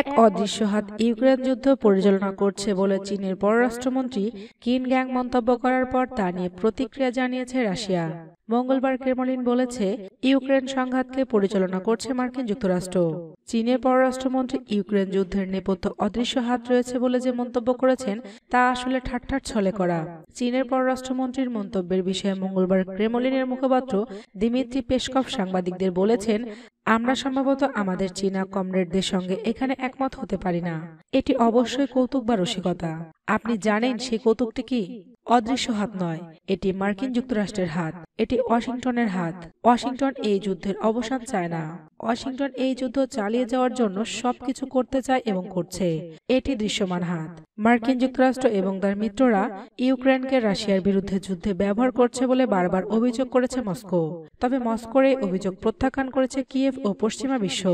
এক অদৃশ্য হাত ইউক্রেন যুদ্ধ পরিচালনা করছে বলে চীনের পররাষ্ট্রমন্ত্রী কিন গ্যাং মন্তব্য করার পর তা নিয়ে প্রতিক্রিয়া জানিয়েছে রাশিয়া মঙ্গলবার ক্রেমলিন বলেছে ইউক্রেন সংঘাতকে পরিচালনা করছে মার্কিন যুক্তরাষ্ট্র চীনের পররাষ্ট্রমন্ত্রী ইউক্রেন যুদ্ধের নেপথ্য অদৃশ্য হাত রয়েছে বলে যে মন্তব্য করেছেন তা আসলে ঠাট্টার ছলে করা চীনের পররাষ্ট্রমন্ত্রীর মন্তব্যের বিষয়ে মঙ্গলবার ক্রেমলিনের মুখপাত্র দিমিত্রি পেশকভ সাংবাদিকদের বলেছেন আমরা সম্ভবত আমাদের চীনা কমরেডদের সঙ্গে এখানে একমত হতে পারি না এটি অবশ্যই কৌতুক বা রসিকতা আপনি জানেন সেই কৌতুকটি কি অদৃশ্য হাত নয় এটি মার্কিন যুক্তরাষ্ট্রের হাত এটি ওয়াশিংটনের হাত ওয়াশিংটন এই যুদ্ধের অবসান চায় না ওয়াশিংটন এই যুদ্ধ চালিয়ে যাওয়ার জন্য সবকিছু করতে চায় এবং করছে এটি দৃশ্যমান হাত মার্কিন যুক্তরাষ্ট্র এবং তার মিত্ররা ইউক্রেনকে রাশিয়ার বিরুদ্ধে যুদ্ধে ব্যবহার করছে বলে বারবার অভিযোগ করেছে মস্কো তবে মস্কোর এই অভিযোগ প্রত্যাখ্যান করেছে কিয়েভ ও পশ্চিমা বিশ্ব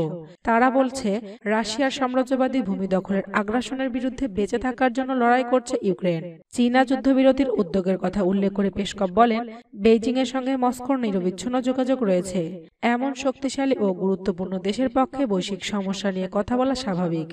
তারা বলছে রাশিয়ার সাম্রাজ্যবাদী ভূমি দখলের আগ্রাসনের বিরুদ্ধে বেঁচে থাকার জন্য লড়াই করছে ইউক্রেন চীনা যুদ্ধবিরতির উদ্যোগের কথা উল্লেখ করে পেশকপ বলেন বেইজিং এর সঙ্গে মস্কোর নিরবিচ্ছিন্ন যোগাযোগ রয়েছে এমন শক্তিশালী ও গুরুত্বপূর্ণ দেশের পক্ষে বৈশ্বিক সমস্যা নিয়ে কথা বলা স্বাভাবিক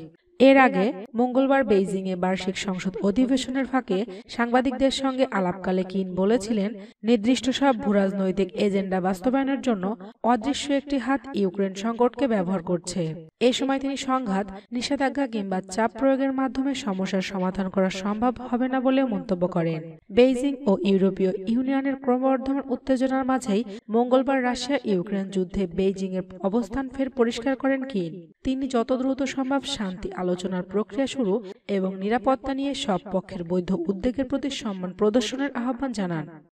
এর আগে মঙ্গলবার বেইজিংয়ে বার্ষিক সংসদ অধিবেশনের ফাঁকে সাংবাদিকদের সঙ্গে আলাপকালে কিন বলেছিলেন নির্দিষ্ট সব ভূরাজনৈতিক এজেন্ডা বাস্তবায়নের জন্য অদৃশ্য একটি হাত ইউক্রেন সংকটকে ব্যবহার করছে এ সময় তিনি সংঘাত নিষেধাজ্ঞা কিংবা চাপ প্রয়োগের মাধ্যমে সমস্যার সমাধান করা সম্ভব হবে না বলে মন্তব্য করেন বেইজিং ও ইউরোপীয় ইউনিয়নের ক্রমবর্ধমান উত্তেজনার মাঝেই মঙ্গলবার রাশিয়া ইউক্রেন যুদ্ধে বেইজিংয়ের অবস্থান ফের পরিষ্কার করেন কিন তিনি যত দ্রুত সম্ভব শান্তি আলোচনার প্রক্রিয়া শুরু এবং নিরাপত্তা নিয়ে সব পক্ষের বৈধ উদ্বেগের প্রতি সম্মান প্রদর্শনের আহ্বান জানান